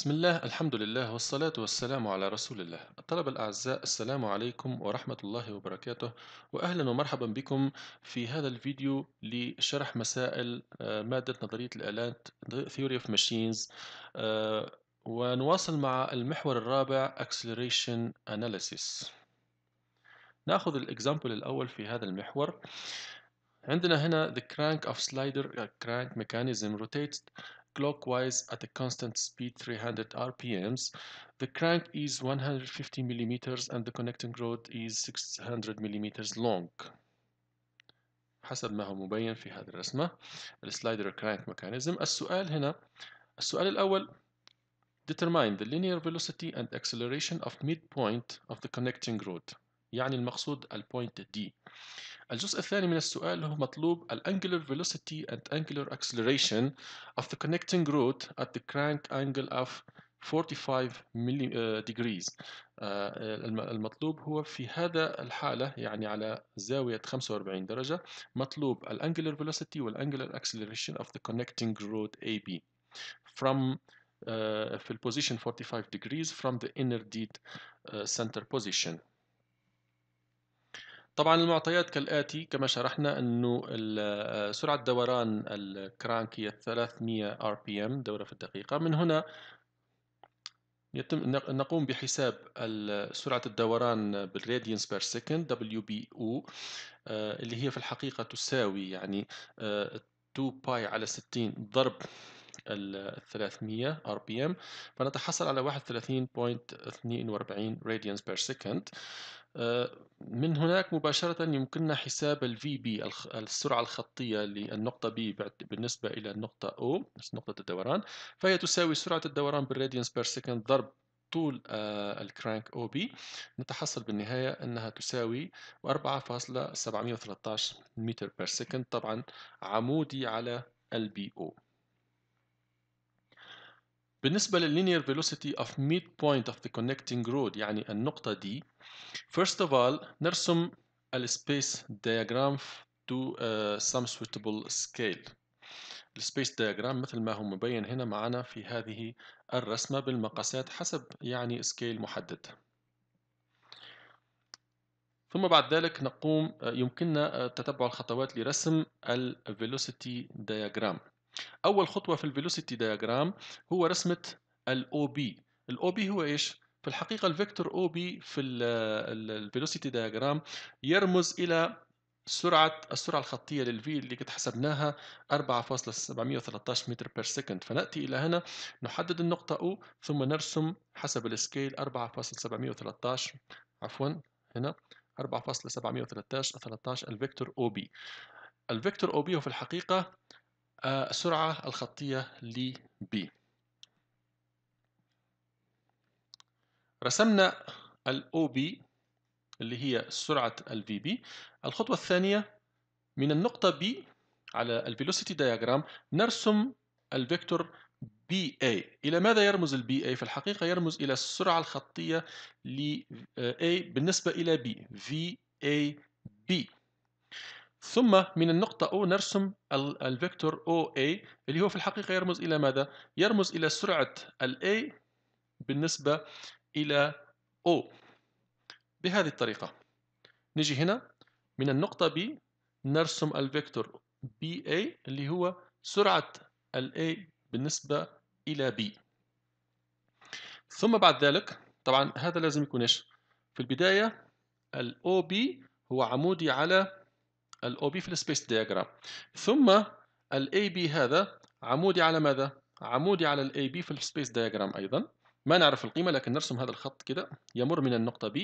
بسم الله الحمد لله والصلاة والسلام على رسول الله الطلبة الأعزاء السلام عليكم ورحمة الله وبركاته وأهلا ومرحبا بكم في هذا الفيديو لشرح مسائل مادة نظرية الآلات Theory of Machines ونواصل مع المحور الرابع Acceleration Analysis ناخذ الإكزامبل الأول في هذا المحور عندنا هنا the crank of slider uh, crank mechanism rotates clockwise at a constant speed 300 RPMs. The crank is 150 millimeters and the connecting rod is 600 millimeters long. حسب ما هو مبين في هذه الرسمة السلايدر crank mechanism السؤال هنا السؤال الأول determine the linear velocity and acceleration of midpoint of the connecting rod يعني المقصود البوينت D الجزء الثاني من السؤال هو مطلوب ال angular velocity and angular acceleration of the connecting route at the crank angle of 45 degrees uh, المطلوب هو في هذا الحالة يعني على زاوية 45 درجة مطلوب ال angular velocity وال angular acceleration of the connecting route AB from uh, في position 45 degrees from the inner dead uh, center position طبعا المعطيات كالآتي كما شرحنا أنه آه، سرعة دوران الكرانك هي 300 RPM دورة في الدقيقة من هنا يتم نقوم بحساب سرعة الدوران بالراديانس بير سكند بي او آه، اللي هي في الحقيقة تساوي يعني 2 آه، باي على 60 ضرب ال 300 ار بي ام فنتحصل على 31.42 راديانس بير سكند آه، من هناك مباشرة يمكننا حساب الـ VB السرعة الخطية للنقطة B بالنسبة إلى النقطة O نقطة الدوران فهي تساوي سرعة الدوران بالراديانس بير سكند ضرب طول الكرانك او بي نتحصل بالنهاية أنها تساوي 4.713 متر بير سكند طبعا عمودي على البي او بالنسبة للينير فيلوسيتي of midpoint of the connecting road يعني النقطة دي First of all نرسم space diagram to uh, some suitable scale space diagram مثل ما هو مبين هنا معنا في هذه الرسمة بالمقاسات حسب يعني سكيل محدد ثم بعد ذلك نقوم يمكننا تتبع الخطوات لرسم velocity diagram. أول خطوة في velocity diagram هو رسمة ال OB ال OB هو إيش؟ في الحقيقة الفيكتور او بي في الفيلوسيتي دياجرام يرمز إلى سرعة السرعة الخطية للفي اللي قد حسبناها 4.713 متر بير سكند فنأتي إلى هنا نحدد النقطة أو ثم نرسم حسب السكيل 4.713 عفوا هنا 4.713 13 الفيكتور بي الفيكتور أو بي هو في الحقيقة آه، السرعة الخطية ل B رسمنا ال OB اللي هي سرعة ال VB الخطوة الثانية من النقطة B على Velocity Diagram نرسم Vector BA إلى ماذا يرمز ال BA؟ في الحقيقة يرمز إلى السرعة الخطية لـ A بالنسبة إلى B VAB ثم من النقطة O نرسم الفيكتور OA اللي هو في الحقيقة يرمز إلى ماذا؟ يرمز إلى سرعة ال A بالنسبة إلى O بهذه الطريقة نجي هنا من النقطة B نرسم الفيكتور BA اللي هو سرعة ال A بالنسبة إلى B ثم بعد ذلك طبعا هذا لازم يكون إيش في البداية ال OB هو عمودي على ال OB في السبيس دياجرام ثم ال AB هذا عمودي على ماذا؟ عمودي على ال AB في السبيس دياجرام أيضا ما نعرف القيمة لكن نرسم هذا الخط كده يمر من النقطة B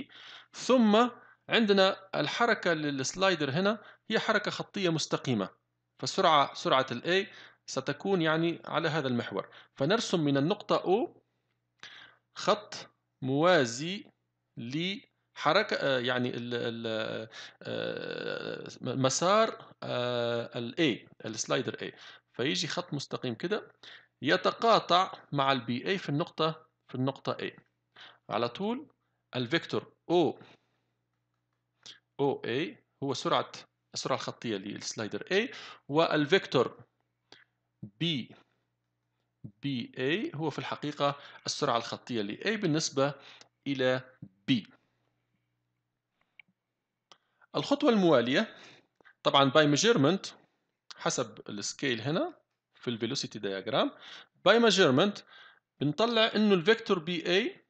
ثم عندنا الحركة للسلايدر هنا هي حركة خطية مستقيمة فسرعة سرعة الـ A ستكون يعني على هذا المحور فنرسم من النقطة O خط موازي لحركة آه، يعني آه، آه، مسار الـ A السلايدر A فيجي خط مستقيم كده يتقاطع مع البي اي في النقطة في النقطة A على طول الفيكتور O A هو سرعة السرعة الخطية للسلايدر A والفيكتور B A هو في الحقيقة السرعة الخطية ل A بالنسبة إلى B الخطوة الموالية طبعا by measurement حسب السكيل هنا في الفيلوسيتي دياجرام by measurement بنطلع انه الفيكتور بي اي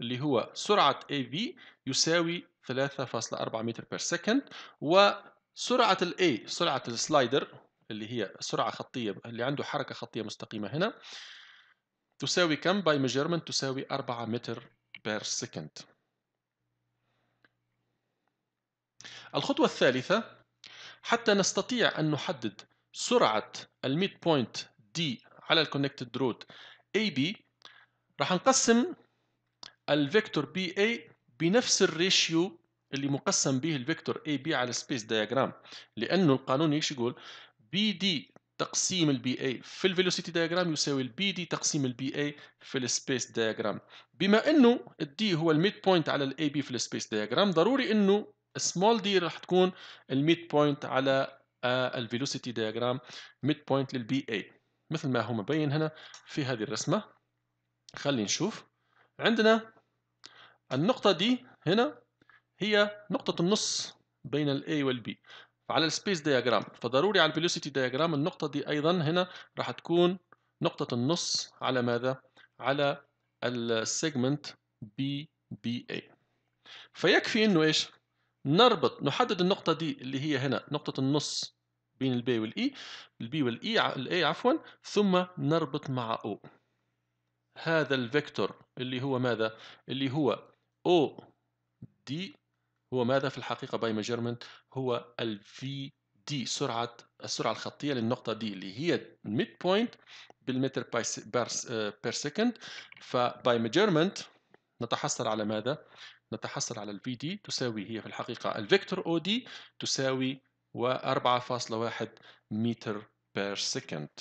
اللي هو سرعة اي في يساوي 3.4 متر بير سكند وسرعة الاي سرعة السلايدر اللي هي سرعة خطية اللي عنده حركة خطية مستقيمة هنا تساوي كم باي ميجرمنت تساوي 4 متر بير سكند الخطوة الثالثة حتى نستطيع أن نحدد سرعة الميد بوينت دي على الكونكتد رود اي بي راح نقسم الفيكتور بي اي بنفس الريشيو اللي مقسم به الفيكتور اي بي على سبيس دياجرام لانه القانون ايش يقول بي دي تقسيم البي اي في الفيلوسيتي دياجرام يساوي البي دي تقسيم البي اي في السبيس دياجرام بما انه الدي هو الميد بوينت على الاي بي في السبيس دياجرام ضروري انه سمول دي راح تكون الميد بوينت على الفيلوسيتي دياجرام ميد بوينت للبي اي مثل ما هو مبين هنا في هذه الرسمة خلي نشوف عندنا النقطة دي هنا هي نقطة النص بين الـ A والـ B الـ السبيس دياجرام فضروري على الفيلوسيتي دياجرام النقطة دي أيضا هنا راح تكون نقطة النص على ماذا؟ على السيجمنت بي بي اي فيكفي انه ايش؟ نربط نحدد النقطة دي اللي هي هنا نقطة النص بين e، البي والاي e البي والاي الاي عفوا ثم نربط مع او هذا الفيكتور اللي هو ماذا اللي هو او دي هو ماذا في الحقيقه باي ميجرمنت هو الفي دي سرعه السرعه الخطيه للنقطه دي اللي هي ميد بوينت بالمتر بير سكند فباي ميجرمنت نتحصل على ماذا نتحصل على الفي دي تساوي هي في الحقيقه الفيكتور او دي تساوي و 4.1 متر بير سكند